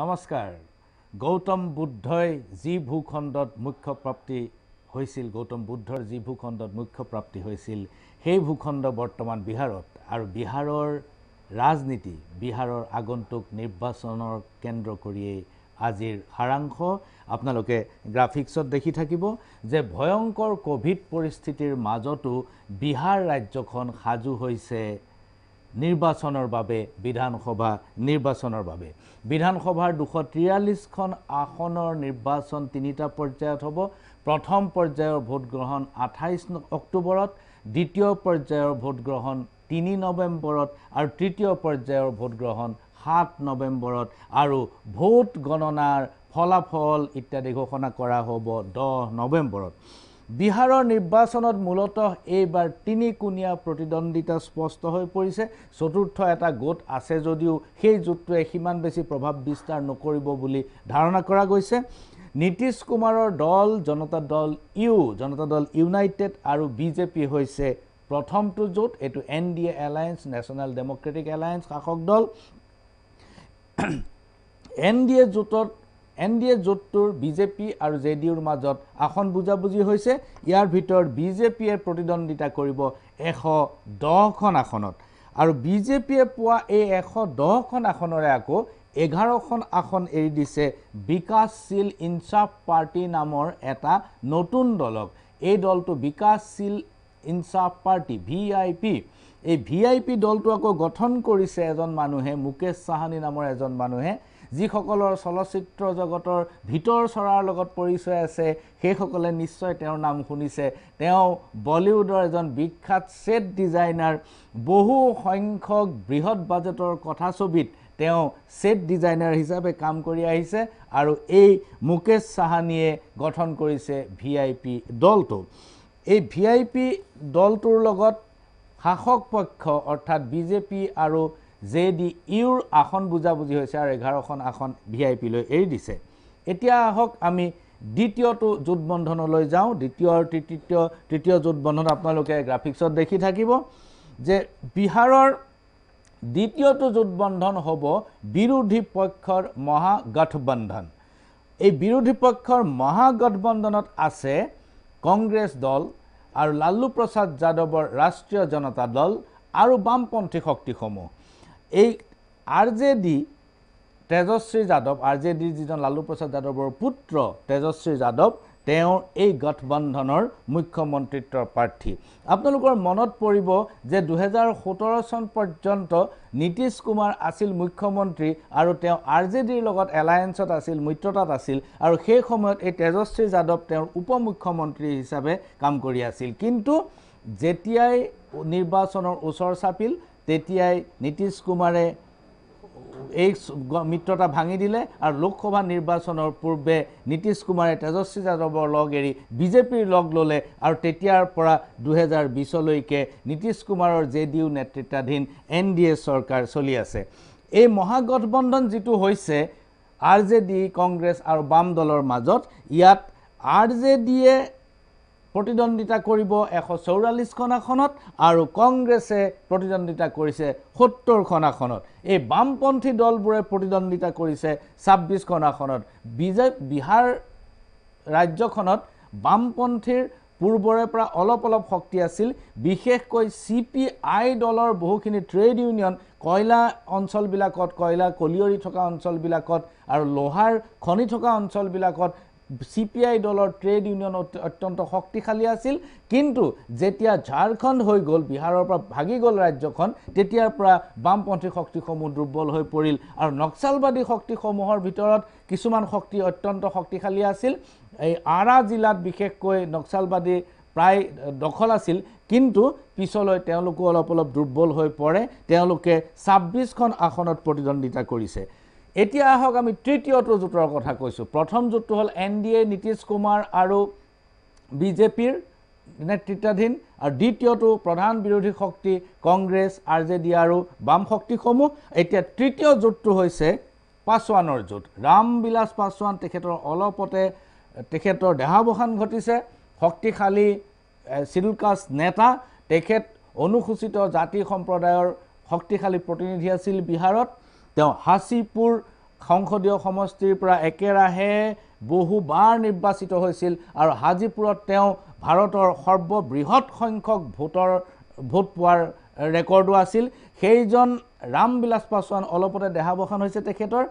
নমস্কাৰ গৌতম বুদ্ধই যি ভূখণ্ডত মুখ্য প্ৰাপ্তি হৈছিল গৌতম বুদ্ধৰ যি ভূখণ্ডত মুখ্য প্ৰাপ্তি হৈছিল সেই ভূখণ্ড বৰ্তমান বিহাৰত আৰু বিহাৰৰ ৰাজনীতি বিহাৰৰ আগন্তুক নিৰ্বাচনৰ কেন্দ্ৰ কৰিয়েই আজিৰ সাৰাংশ আপোনালোকে গ্ৰাফিক্সত দেখি থাকিব যে ভয়ংকৰ ক'ভিড পৰিস্থিতিৰ মাজতো বিহাৰ ৰাজ্যখন সাজু হৈছে নিৰ্বাচনৰ বাবে বিধানসভা নিৰ্বাচনৰ বাবে বিধানসভাৰ দুশ তিৰাল্লিছখন আসনৰ নিৰ্বাচন তিনিটা পৰ্যায়ত হ'ব প্ৰথম পৰ্যায়ৰ ভোটগ্ৰহণ আঠাইছ অক্টোবৰত দ্বিতীয় পৰ্যায়ৰ ভোটগ্ৰহণ তিনি নৱেম্বৰত আৰু তৃতীয় পৰ্যায়ৰ ভোটগ্ৰহণ সাত নৱেম্বৰত আৰু ভোট গণনাৰ ফলাফল ইত্যাদি ঘোষণা কৰা হ'ব দহ নৱেম্বৰত বিহাৰৰ নিৰ্বাচনত মূলতঃ এইবাৰ তিনিকোণীয়া প্ৰতিদ্বন্দ্বিতা স্পষ্ট হৈ পৰিছে চতুৰ্থ এটা গোট আছে যদিও সেই জোটটোৱে সিমান বেছি প্ৰভাৱ বিস্তাৰ নকৰিব বুলি ধাৰণা কৰা গৈছে নীতিশ কুমাৰৰ দল জনতা দল ইউ জনতা দল ইউনাইটেড আৰু বি জে পি হৈছে প্ৰথমটো জোট এইটো N D alliance national democratic alliance শাসক দল এন ডি এ জোটত এন ডি এ জোঁটটোৰ বিজেপি আৰু জে ডি ইউৰ মাজত আসন বুজাবুজি হৈছে ইয়াৰ ভিতৰত বিজেপিয়ে প্ৰতিদ্বন্দ্বিতা কৰিব এশ দহখন আসনত আৰু বিজেপিয়ে পোৱা এই এশ দহখন আসনৰে আকৌ এঘাৰখন আসন এৰি দিছে বিকাশশীল ইনচাফ পাৰ্টি নামৰ এটা নতুন দলক এই দলটো Vikassheel Insaf party V I P এই ভি আই পি দলটো আকৌ গঠন কৰিছে এজন মানুহে মুকেশ চাহানী নামৰ এজন মানুহে যিসকলৰ চলচ্চিত্ৰ জগতৰ ভিতৰ চৰাৰ লগত পৰিচয় আছে সেইসকলে নিশ্চয় তেওঁৰ নাম শুনিছে তেওঁ বলিউডৰ এজন বিখ্যাত ছেট ডিজাইনাৰ বহু সংখ্যক বৃহৎ বাজেটৰ কথাছবিত তেওঁ ছেট ডিজাইনাৰ হিচাপে কাম কৰি আহিছে আৰু এই মুকেশ চাহানীয়ে গঠন কৰিছে ভি আই পি দলটো এই ভি আই পি দলটোৰ লগত শাসক পক্ষ অৰ্থাৎ বিজেপি আৰু জে ডি ইউৰ আসন বুজাবুজি হৈছে আৰু এঘাৰখন আসন ভি আই পিলৈ এৰি দিছে এতিয়া আহক আমি দ্বিতীয়টো জোটবন্ধনলৈ যাওঁ দ্বিতীয় আৰু তৃতীয় তৃতীয় জোটবন্ধন আপোনালোকে গ্ৰাফিক্সত দেখি থাকিব যে বিহাৰৰ দ্বিতীয়টো জোটবন্ধন হ'ব বিৰোধী পক্ষৰ মহাগঠবন্ধন এই বিৰোধী পক্ষৰ মহাগঠবন্ধনত আছে কংগ্ৰেছ দল আৰু লালু প্ৰসাদ যাদৱৰ ৰাষ্ট্ৰীয় জনতা দল আৰু বামপন্থী শক্তিসমূহ এই R J D Tejashwi Yadav R J ডিৰ যিজন লালু প্ৰসাদ যাদৱৰ পুত্ৰ তেজশ্ৰী যাদৱ তেওঁৰ এই গঠবন্ধনৰ মুখ্যমন্ত্ৰীত্বৰ প্ৰাৰ্থী আপোনালোকৰ মনত পৰিব যে দুহেজাৰ সোতৰ চন পৰ্যন্ত নীতিশ কুমাৰ আছিল মুখ্যমন্ত্ৰী আৰু তেওঁ আৰ জে ডিৰ লগত এলায়েঞ্চত আছিল মিত্ৰতাত আছিল আৰু সেই সময়ত এই তেজশ্ৰী যাদৱ তেওঁৰ উপ মুখ্যমন্ত্ৰী হিচাপে কাম কৰি আছিল কিন্তু যেতিয়াই নিৰ্বাচনৰ ওচৰ চাপিল তেতিয়াই নীতিশ কুমাৰে এই মিত্ৰতা ভাঙি দিলে আৰু লোকসভা নিৰ্বাচনৰ পূৰ্বে নীতিশ কুমাৰে তেজস্বী যাদৱৰ লগ এৰি বিজেপিৰ লগ ল'লে আৰু তেতিয়াৰ পৰা দুহেজাৰ বিছলৈকে নীতিশ কুমাৰৰ জে ডি ইউ নেতৃত্বাধীন এন ডি এ চৰকাৰ চলি আছে এই মহাগঠবন্ধন যিটো হৈছে আৰ জে ডি কংগ্ৰেছ আৰু বাম দলৰ মাজত ইয়াত আৰ জে ডিয়ে প্ৰতিদ্বন্দ্বিতা কৰিব এশ চৌৰাল্লিছখন আসনত আৰু কংগ্ৰেছে প্ৰতিদ্বন্দ্বিতা কৰিছে সত্তৰখন আসনত এই বামপন্থী দলবোৰে প্ৰতিদ্বন্দ্বিতা কৰিছে ছাব্বিছখন আসনত বিজে বিহাৰ ৰাজ্যখনত বামপন্থীৰ পূৰ্বৰে পৰা অলপ অলপ শক্তি আছিল বিশেষকৈ চি পি আই দলৰ বহুখিনি ট্ৰেড ইউনিয়ন কয়লা অঞ্চলবিলাকত কয়লা কলিয়ৰি থকা অঞ্চলবিলাকত আৰু লোহাৰ খনি থকা অঞ্চলবিলাকত চি পি আই দলৰ ট্ৰেড ইউনিয়ন অত্যন্ত শক্তিশালী আছিল কিন্তু যেতিয়া ঝাৰখণ্ড হৈ গ'ল বিহাৰৰ পৰা ভাগি গ'ল ৰাজ্যখন তেতিয়াৰ পৰা বামপন্থী শক্তিসমূহ দুৰ্বল হৈ পৰিল আৰু নক্সালবাদী শক্তিসমূহৰ ভিতৰত কিছুমান শক্তি অত্যন্ত শক্তিশালী আছিল এই আৰা জিলাত বিশেষকৈ নক্সালবাদী প্ৰায় দখল আছিল কিন্তু পিছলৈ তেওঁলোকো অলপ অলপ দুৰ্বল হৈ পৰে তেওঁলোকে ছাব্বিছখন আসনত প্ৰতিদ্বন্দ্বিতা কৰিছে এতিয়া আহক আমি তৃতীয়টো জোঁটৰ কথা কৈছোঁ প্ৰথম জোঁটটো হ'ল N D A Nitish Kumar আৰু বিজেপিৰ নেতৃত্বাধীন আৰু দ্বিতীয়টো প্ৰধান বিৰোধী শক্তি কংগ্ৰেছ আৰ জে ডি আৰু বাম শক্তিসমূহ এতিয়া তৃতীয় জোঁটটো হৈছে পাছোৱানৰ জোঁট ৰামবিলাস পাছোৱান তেখেতৰ অলপতে তেখেতৰ দেহাৱসান ঘটিছে শক্তিশালী চিডুলকাষ্ট নেতা তেখেত অনুসূচিত জাতি সম্প্ৰদায়ৰ শক্তিশালী প্ৰতিনিধি আছিল বিহাৰত তেওঁ হাচিপুৰ সংসদীয় সমষ্টিৰ পৰা একেৰাহে বহুবাৰ নিৰ্বাচিত হৈছিল আৰু হাজিপুৰত তেওঁ ভাৰতৰ সৰ্ববৃহৎ সংখ্যক ভোটৰ ভোট পোৱাৰ ৰেকৰ্ডো আছিল সেইজন ৰামবিলাস পাছোৱান অলপতে দেহাৱসান হৈছে তেখেতৰ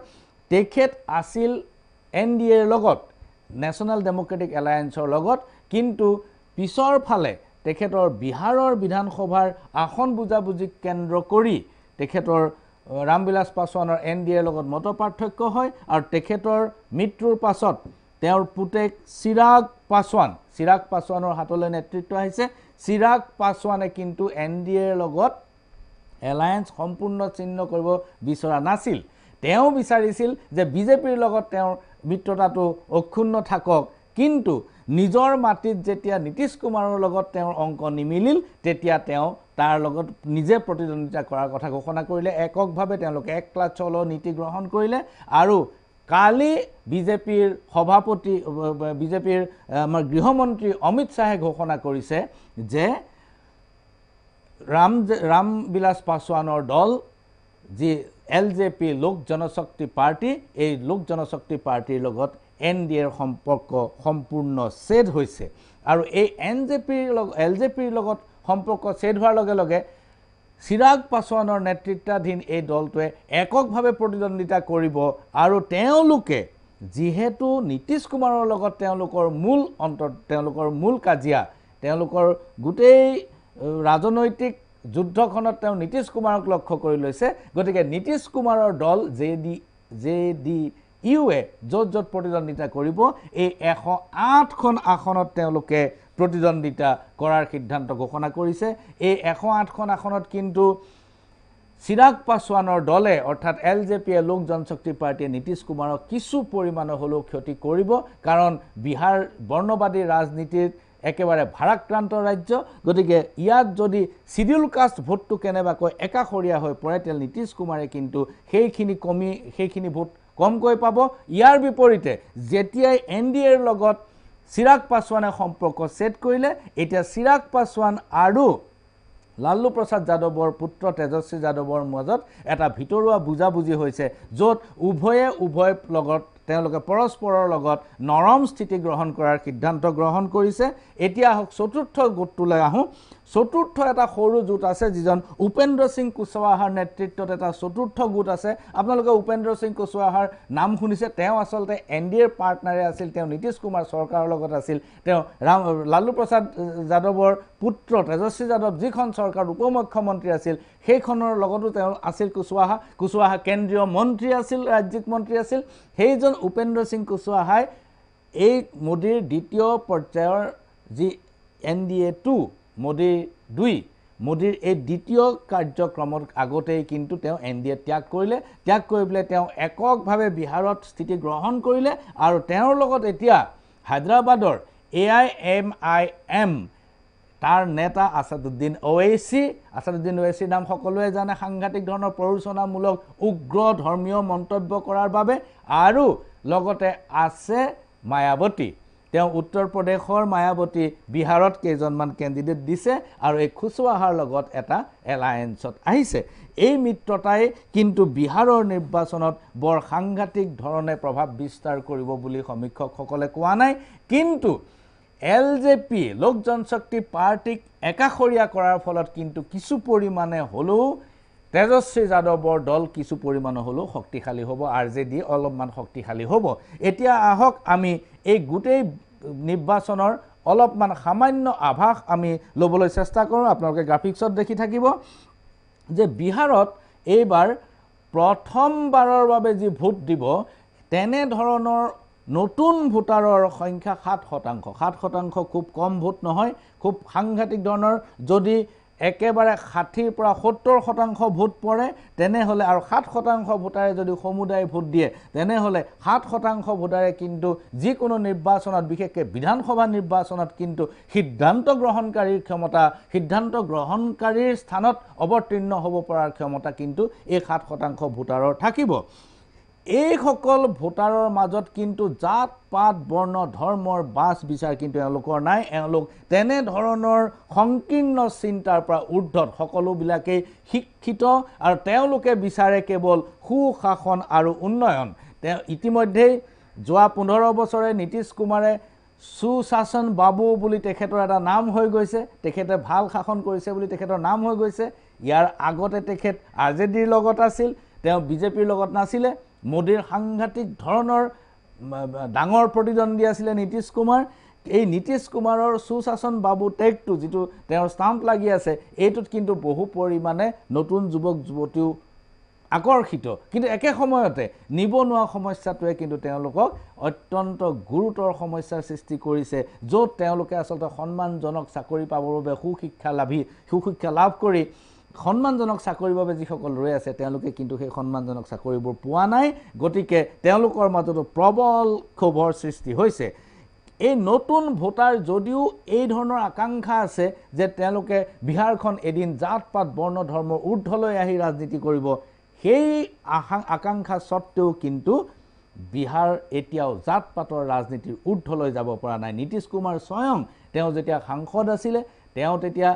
তেখেত আছিল এন ডি এৰ লগত নেশ্যনেল ডেম'ক্ৰেটিক এলায়েন্সৰ লগত কিন্তু পিছৰ ফালে তেখেতৰ বিহাৰৰ বিধানসভাৰ আসন বুজাবুজিক কেন্দ্ৰ কৰি তেখেতৰ ৰামবিলাস পাছোৱানৰ এন ডি এৰ লগত মত পাৰ্থক্য হয় আৰু তেখেতৰ মৃত্যুৰ পাছত তেওঁৰ পুতেক চিৰাগ পাছোৱান চিৰাগ পাছোৱানৰ হাতলৈ নেতৃত্ব আহিছে চিৰাগ পাছোৱানে কিন্তু এন ডি এৰ লগত এলায়েন্স সম্পূৰ্ণ চিহ্ন কৰিব বিচৰা নাছিল তেওঁ বিচাৰিছিল যে বিজেপিৰ লগত তেওঁৰ মিত্ৰতাটো অক্ষুণ্ণ থাকক কিন্তু নিজৰ মাটিত যেতিয়া নীতিশ কুমাৰৰ লগত তেওঁৰ অংক নিমিলিল তেতিয়া তেওঁ তাৰ লগত নিজে প্ৰতিদ্বন্দ্বিতা কৰাৰ কথা ঘোষণা কৰিলে এককভাৱে তেওঁলোকে এক ক্লাচল নীতি গ্ৰহণ কৰিলে আৰু কালি বিজেপিৰ সভাপতি বিজেপিৰ আমাৰ গৃহমন্ত্ৰী অমিত শ্বাহে ঘোষণা কৰিছে যে ৰাম ৰাম বিলাস পাছোৱানৰ দল যি এল জে পি লোক জনশক্তি পাৰ্টি এই লোক জনশক্তি পাৰ্টিৰ লগত এন ডি এৰ সম্পৰ্ক সম্পূৰ্ণ ছেদ হৈছে আৰু এই এন জে পিৰ এল জে পিৰ লগত সম্পৰ্ক ছেদ হোৱাৰ লগে লগে চিৰাগ পাছোৱানৰ নেতৃত্বাধীন এই দলটোৱে এককভাৱে প্ৰতিদ্বন্দ্বিতা কৰিব আৰু তেওঁলোকে যিহেতু নীতিশ কুমাৰৰ লগত তেওঁলোকৰ মূল অন্ত তেওঁলোকৰ মূল কাজিয়া তেওঁলোকৰ গোটেই ৰাজনৈতিক যুদ্ধখনত তেওঁ নীতিশ কুমাৰক লক্ষ্য কৰি লৈছে গতিকে নীতিশ কুমাৰৰ দল J D J D U এ য'ত য'ত প্ৰতিদ্বন্দ্বিতা কৰিব এই এশ আঠখন আসনত তেওঁলোকে প্ৰতিদ্বন্দ্বিতা কৰাৰ সিদ্ধান্ত ঘোষণা কৰিছে এই এশ আঠখন আসনত কিন্তু চিৰাগ পাছোৱানৰ দলে অৰ্থাৎ এল জে পিয়ে লোক জনশক্তি পাৰ্টীয়ে নীতিশ কুমাৰক কিছু পৰিমাণৰ হ'লেও ক্ষতি কৰিব কাৰণ বিহাৰ বৰ্ণবাদী ৰাজনীতিত একেবাৰে ভাৰাক্ৰান্ত ৰাজ্য গতিকে ইয়াত যদি চিডিউল কাষ্ট ভোটটো কেনেবাকৈ একাষৰীয়া হৈ পৰে তেতিয়া নীতিশ কুমাৰে কিন্তু সেইখিনি কমি সেইখিনি ভোট কমকৈ পাব ইয়াৰ বিপৰীতে যেতিয়াই এন ডি এৰ লগত চিৰাগ পাছোৱানে সম্পৰ্ক ছেট কৰিলে এতিয়া চিৰাগ পাছোৱান আৰু লাল্লু প্ৰসাদ যাদৱৰ পুত্ৰ তেজস্বী যাদৱৰ মাজত এটা ভিতৰুৱা বুজাবুজি হৈছে য'ত উভয়ে উভয় লগত তেওঁলোকে পৰস্পৰৰ লগত নৰম স্থিতি গ্ৰহণ কৰাৰ সিদ্ধান্ত গ্ৰহণ কৰিছে এতিয়া আহক চতুৰ্থ গোটটোলৈ আহোঁ চতুৰ্থ এটা সৰু জোট আছে যিজন উপেন্দ্ৰ সিং কুশৱাহাৰ নেতৃত্বত এটা চতুৰ্থ গোট আছে আপোনালোকে উপেন্দ্ৰ সিং কুশৱাহাৰ নাম শুনিছে তেওঁ আচলতে এন ডি এৰ পাৰ্টনাৰে আছিল তেওঁ নীতিশ কুমাৰ চৰকাৰৰ লগত আছিল তেওঁ ৰাম লালু প্ৰসাদ যাদৱৰ পুত্ৰ তেজস্বী যাদৱ যিখন চৰকাৰ উপ মুখ্যমন্ত্ৰী আছিল সেইখনৰ লগতো তেওঁ আছিল কুশৱাহা কুশৱাহা কেন্দ্ৰীয় মন্ত্ৰী আছিল ৰাজ্যিক মন্ত্ৰী আছিল সেইজন উপেন্দ্ৰ সিং কুশৱাহাই এই মোদীৰ দ্বিতীয় পৰ্যায়ৰ যি এন ডি এ টু মোদীৰ দুই মোদীৰ এই দ্বিতীয় কাৰ্যক্ৰমত আগতেই কিন্তু তেওঁ এন ডি এ ত্যাগ কৰিলে ত্যাগ কৰি পেলাই তেওঁ এককভাৱে বিহাৰত স্থিতি গ্ৰহণ কৰিলে আৰু তেওঁৰ লগত এতিয়া হায়দৰাবাদৰ A I am I am তাৰ নেতা আছাদুদ্দিন অৱেচি আছাদুদ্দিন অৱেচিৰ নাম সকলোৱে জানে সাংঘাতিক ধৰণৰ প্ৰৰোচনামূলক উগ্ৰ ধৰ্মীয় মন্তব্য কৰাৰ বাবে আৰু লগতে আছে মায়াৱতী তেওঁ উত্তৰ প্ৰদেশৰ মায়াৱতী বিহাৰত কেইজনমান কেণ্ডিডেট দিছে আৰু এই খুচুৰাহাৰ লগত এটা এলায়েঞ্চত আহিছে এই মিত্ৰতাই কিন্তু বিহাৰৰ নিৰ্বাচনত বৰ সাংঘাতিক ধৰণে প্ৰভাৱ বিস্তাৰ কৰিব বুলি সমীক্ষকসকলে কোৱা নাই কিন্তু এল জে পি লোক জনশক্তি পাৰ্টীক একাষৰীয়া কৰাৰ ফলত কিন্তু কিছু পৰিমাণে হ'লেও তেজস্বী যাদৱৰ দল কিছু পৰিমাণৰ হ'লেও শক্তিশালী হ'ব আৰ জে ডি অলপমান শক্তিশালী হ'ব এতিয়া আহক আমি এই গোটেই নিৰ্বাচনৰ অলপমান সামান্য আভাস আমি ল'বলৈ চেষ্টা কৰোঁ আপোনালোকে গ্ৰাফিক্সত দেখি থাকিব যে বিহাৰত এইবাৰ প্ৰথমবাৰৰ বাবে যি ভোট দিব তেনেধৰণৰ নতুন ভোটাৰৰ সংখ্যা সাত শতাংশ সাত শতাংশ খুব কম ভোট নহয় খুব সাংঘাতিক ধৰণৰ যদি একেবাৰে ষাঠিৰ পৰা সত্তৰ শতাংশ ভোট পৰে তেনেহ'লে আৰু সাত শতাংশ ভোটাৰে যদি সমুদায় ভোট দিয়ে তেনেহ'লে সাত শতাংশ ভোটাৰে কিন্তু যিকোনো নিৰ্বাচনত বিশেষকৈ বিধানসভা নিৰ্বাচনত কিন্তু সিদ্ধান্ত গ্ৰহণকাৰীৰ ক্ষমতা সিদ্ধান্ত গ্ৰহণকাৰীৰ স্থানত অৱতীৰ্ণ হ'ব পৰাৰ ক্ষমতা কিন্তু এই সাত শতাংশ ভোটাৰৰ থাকিব এইসকল ভোটাৰৰ মাজত কিন্তু জাত পাত বৰ্ণ ধৰ্মৰ বাছ বিচাৰ কিন্তু এওঁলোকৰ নাই এওঁলোক তেনেধৰণৰ সংকীৰ্ণ চিন্তাৰ পৰা উৰ্ধত সকলোবিলাকেই শিক্ষিত আৰু তেওঁলোকে বিচাৰে কেৱল সুশাসন আৰু উন্নয়ন তেওঁ ইতিমধ্যেই যোৱা পোন্ধৰ বছৰে নীতিশ কুমাৰে সুশাসন বাবু বুলি তেখেতৰ এটা নাম হৈ গৈছে তেখেতে ভাল শাসন কৰিছে বুলি তেখেতৰ নাম হৈ গৈছে ইয়াৰ আগতে তেখেত আৰ জে ডিৰ লগত আছিল তেওঁ বিজেপিৰ লগত নাছিলে মোদীৰ সাংঘাতিক ধৰণৰ ডাঙৰ প্ৰতিদ্বন্দ্বী আছিলে নীতিশ কুমাৰ এই নীতিশ কুমাৰৰ সুশাসন বাবু টেগটো যিটো তেওঁৰ ষ্টাম্প লাগি আছে এইটোত কিন্তু বহু পৰিমাণে নতুন যুৱক যুৱতীও আকৰ্ষিত কিন্তু একে সময়তে নিবনুৱা সমস্যাটোৱে কিন্তু তেওঁলোকক অত্যন্ত গুৰুতৰ সমস্যাৰ সৃষ্টি কৰিছে য'ত তেওঁলোকে আচলতে সন্মানজনক চাকৰি পাবৰ বাবে সুশিক্ষা লাভি সুশিক্ষা লাভ কৰি সন্মানজনক চাকৰিৰ বাবে যিসকল ৰৈ আছে তেওঁলোকে কিন্তু সেই সন্মানজনক চাকৰিবোৰ পোৱা নাই গতিকে তেওঁলোকৰ মাজতো প্ৰবল ক্ষোভৰ সৃষ্টি হৈছে এই নতুন ভোটাৰ যদিও এই ধৰণৰ আকাংক্ষা আছে যে তেওঁলোকে বিহাৰখন এদিন জাত পাত বৰ্ণ ধৰ্ম ঊৰ্ধলৈ আহি ৰাজনীতি কৰিব সেই আশা আকাংক্ষা স্বত্বেও কিন্তু বিহাৰ এতিয়াও জাত পাতৰ ৰাজনীতিৰ ঊৰ্ধলৈ যাব পৰা নাই নীতিশ কুমাৰ স্বয়ং তেওঁ যেতিয়া সাংসদ আছিলে তেওঁ তেতিয়া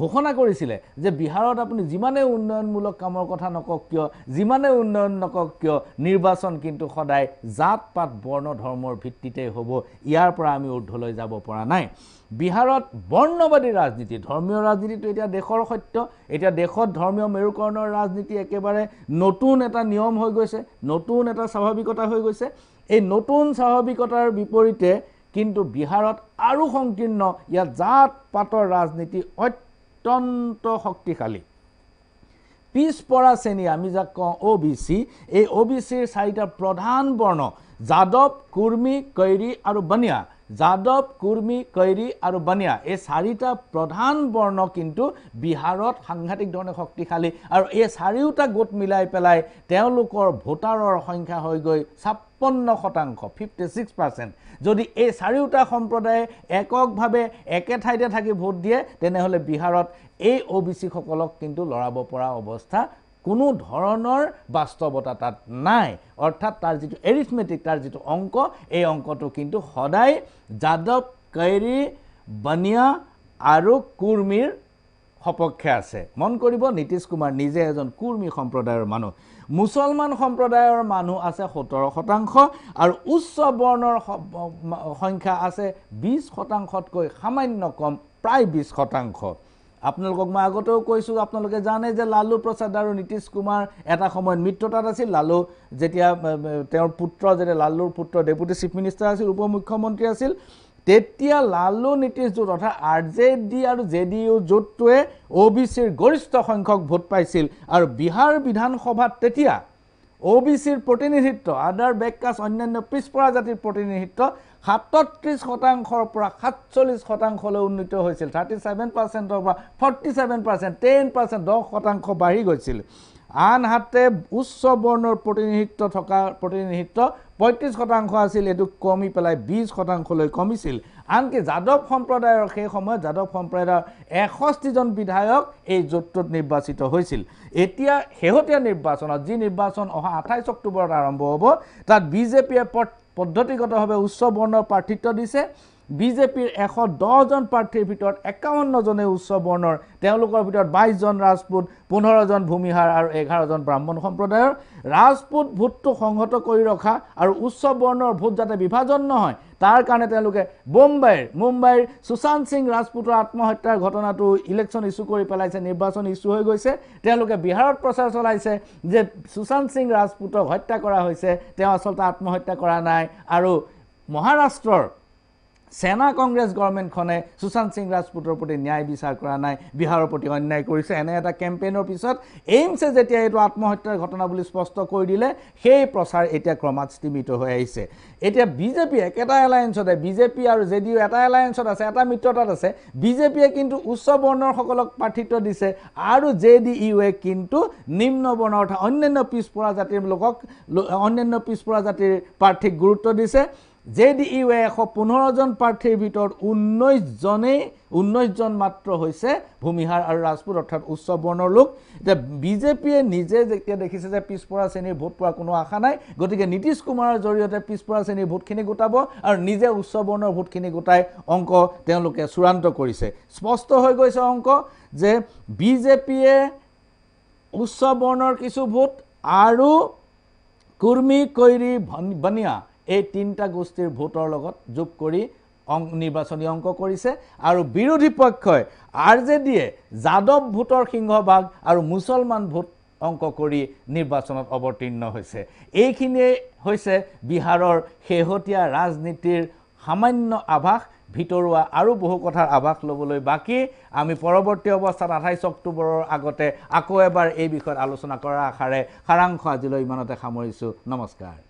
ঘোষণা কৰিছিলে যে বিহাৰত আপুনি যিমানেই উন্নয়নমূলক কামৰ কথা নকওক কিয় যিমানেই উন্নয়ন নকওক কিয় নিৰ্বাচন কিন্তু সদায় জাত পাত বৰ্ণ ধৰ্মৰ ভিত্তিতেই হ'ব ইয়াৰ পৰা আমি ঊৰ্ধলৈ যাব পৰা নাই বিহাৰত বৰ্ণবাদী ৰাজনীতি ধৰ্মীয় ৰাজনীতিটো এতিয়া দেশৰ সত্য এতিয়া দেশত ধৰ্মীয় মেৰুকৰণৰ ৰাজনীতি একেবাৰে নতুন এটা নিয়ম হৈ গৈছে নতুন এটা স্বাভাৱিকতা হৈ গৈছে এই নতুন স্বাভাৱিকতাৰ বিপৰীতে কিন্তু বিহাৰত আৰু সংকীৰ্ণ ইয়াত জাত পাতৰ ৰাজনীতি অত্যন্ত শক্তিশালী পিছপৰা শ্ৰেণী আমি যাক কওঁ অ' বি চি এই অ' বি চিৰ চাৰিটা প্ৰধান বৰ্ণ যাদৱ কুৰ্মী কৈৰী আৰু বনিয়া যাদৱ কুৰ্মী কৈৰী আৰু বনিয়া এই চাৰিটা প্ৰধান বৰ্ণ কিন্তু বিহাৰত সাংঘাতিক ধৰণে শক্তিশালী আৰু এই চাৰিওটা গোট মিলাই পেলাই তেওঁলোকৰ ভোটাৰৰ সংখ্যা হৈ গৈ চাপ তেপন্ন শতাংশ ফিফটি ছিক্স পাৰ্চেণ্ট যদি এই চাৰিওটা সম্প্ৰদায়ে এককভাৱে একে ঠাইতে থাকি ভোট দিয়ে তেনেহ'লে বিহাৰত এই অ' বি চিসকলক কিন্তু লৰাব পৰা অৱস্থা কোনো ধৰণৰ বাস্তৱতা তাত নাই অৰ্থাৎ তাৰ যিটো এৰিথমেটিক তাৰ যিটো অংক এই অংকটো কিন্তু সদায় যাদৱ কৈৰী বনিয়া আৰু কুৰ্মীৰ সপক্ষে আছে মন কৰিব নীতিশ কুমাৰ নিজে এজন কুৰ্মী সম্প্ৰদায়ৰ মানুহ মুছলমান সম্প্ৰদায়ৰ মানুহ আছে সোতৰ শতাংশ আৰু উচ্চ বৰ্ণৰ সংখ্যা আছে বিছ শতাংশতকৈ সামান্য কম প্ৰায় বিছ শতাংশ আপোনালোকক মই আগতেও কৈছোঁ আপোনালোকে জানে যে লালু প্ৰসাদ আৰু নীতিশ কুমাৰ এটা সময়ত মিত্ৰতাত আছিল লালু যেতিয়া তেওঁৰ পুত্ৰ যেতিয়া লালুৰ পুত্ৰ ডেপুটি চিফ মিনিষ্টাৰ আছিল উপ মুখ্যমন্ত্ৰী আছিল তেতিয়া লালু নীতিশ জোট অৰ্থাৎ আৰ জে ডি আৰু জে ডি ইউ জোটটোৱে অ বি চিৰ গৰিষ্ঠ সংখ্যক ভোট পাইছিল আৰু বিহাৰ বিধানসভাত তেতিয়া অ বি চিৰ প্ৰতিনিধিত্ব আদাৰ বেককাছ অন্যান্য পিছপৰা জাতিৰ প্ৰতিনিধিত্ব সাতত্ৰিছ শতাংশৰ পৰা সাতচল্লিছ শতাংশলৈ উন্নীত হৈছিল থাৰ্টি ছেভেন পাৰ্চেণ্টৰ পৰা forty seven percent ten percent দহ শতাংশ বাঢ়ি গৈছিল আনহাতে উচ্চ বৰ্ণৰ প্ৰতিনিধিত্ব থকা প্ৰতিনিধিত্ব পঁয়ত্ৰিছ শতাংশ আছিল এইটো কমি পেলাই বিছ শতাংশলৈ কমিছিল আনকি যাদৱ সম্প্ৰদায়ৰ সেই সময়ত যাদৱ সম্প্ৰদায়ৰ এষষ্ঠিজন বিধায়ক এই জোঁটটোত নিৰ্বাচিত হৈছিল এতিয়া শেহতীয়া নিৰ্বাচনত যি নিৰ্বাচন অহা আঠাইছ অক্টোবৰত আৰম্ভ হ'ব তাত বিজেপিয়ে পদ্ধতিগতভাৱে উচ্চ বৰ্ণৰ প্ৰাৰ্থিত্ব দিছে বিজেপিৰ এশ দহজন প্ৰাৰ্থীৰ ভিতৰত একাৱন্নজনে উচ্চ বৰ্ণৰ তেওঁলোকৰ ভিতৰত বাইছজন ৰাজপুত পোন্ধৰজন ভূমিহাৰ আৰু এঘাৰজন ব্ৰাহ্মণ সম্প্ৰদায়ৰ ৰাজপুত ভোটটো সংহত কৰি ৰখা আৰু উচ্চ বৰ্ণৰ ভোট যাতে বিভাজন নহয় তাৰ কাৰণে তেওঁলোকে বোম্বাইৰ মুম্বাইৰ সুশান্ত সিং ৰাজপুতৰ আত্মহত্যাৰ ঘটনাটো ইলেকশ্যন ইস্যু কৰি পেলাইছে নিৰ্বাচন নিৰ্বাচন হৈ গৈছে তেওঁলোকে বিহাৰত প্ৰচাৰ চলাইছে যে সুশান্ত সিং ৰাজপুতক হত্যা কৰা হৈছে তেওঁ আচলতে আত্মহত্যা কৰা নাই আৰু মহাৰাষ্ট্ৰৰ সেনা কংগ্রেস গভর্নমেন্টখনে সুশান্ত সিং রাজপুতর প্রতি ন্যায় বিচার করা নাই বিহারের প্রতি অন্যায় করেছে এনে একটা কেম্পেইনের পিছত এইমসে যেটা এই আত্মহত্যার ঘটনা বলে স্পষ্ট করে দিলে সেই প্রচার এটা ক্রমাৎ স্তিমিত হয়ে আছে এটা বিজেপি একটা এলায়েন্সতে বিজেপি আর জেডিও এটা এলায়েন্সত আছে এটা মিত্রতাত আছে বিজেপিয়ে কিন্তু উচ্চ বর্ণর সকল প্রার্থিত্ব দিছে আর জে ডি ইউয়ে কিন্তু নিম্ন বর্ণ অর্থাৎ অন্যান্য পিছপরা জাতির লোক অন্যান্য পিছপরা জাতির প্রার্থীক গুরুত্ব দিছে জে ডি ইউৱে এশ পোন্ধৰজন প্ৰাৰ্থীৰ ভিতৰত ঊনৈছজনেই ঊনৈছজন মাত্ৰ হৈছে ভূমিহাৰ আৰু ৰাজপুত অৰ্থাৎ উচ্চ বৰ্ণৰ লোক এতিয়া বিজেপিয়ে নিজে যেতিয়া দেখিছে যে পিছপৰা শ্ৰেণীৰ ভোট পোৱাৰ কোনো আশা নাই গতিকে নীতিশ কুমাৰৰ জৰিয়তে পিছপৰা শ্ৰেণীৰ ভোটখিনি গোটাব আৰু নিজে উচ্চ বৰ্ণৰ ভোটখিনি গোটাই অংক তেওঁলোকে চূড়ান্ত কৰিছে স্পষ্ট হৈ গৈছে অংক যে বিজেপিয়ে উচ্চ বৰ্ণৰ কিছু ভোট আৰু কুৰ্মী কৈৰী বনিয়া এই তিনিটা গোষ্ঠীৰ ভোটৰ লগত যোগ কৰি নিৰ্বাচনী অংক কৰিছে আৰু বিৰোধী পক্ষই আৰ জে ডিয়ে যাদৱ ভোটৰ সিংহভাগ আৰু মুছলমান ভোট অংক কৰি নিৰ্বাচনত অৱতীৰ্ণ হৈছে এইখিনিয়ে হৈছে বিহাৰৰ শেহতীয়া ৰাজনীতিৰ সামান্য আভাস ভিতৰুৱা আৰু বহু কথাৰ আভাস ল'বলৈ বাকী আমি পৰৱৰ্তী অৱস্থাত আঠাইছ অক্টোবৰৰ আগতে আকৌ এবাৰ এই বিষয়ত আলোচনা কৰাৰ আশাৰে সাৰাংশ আজিলৈ ইমানতে সামৰিছোঁ নমস্কাৰ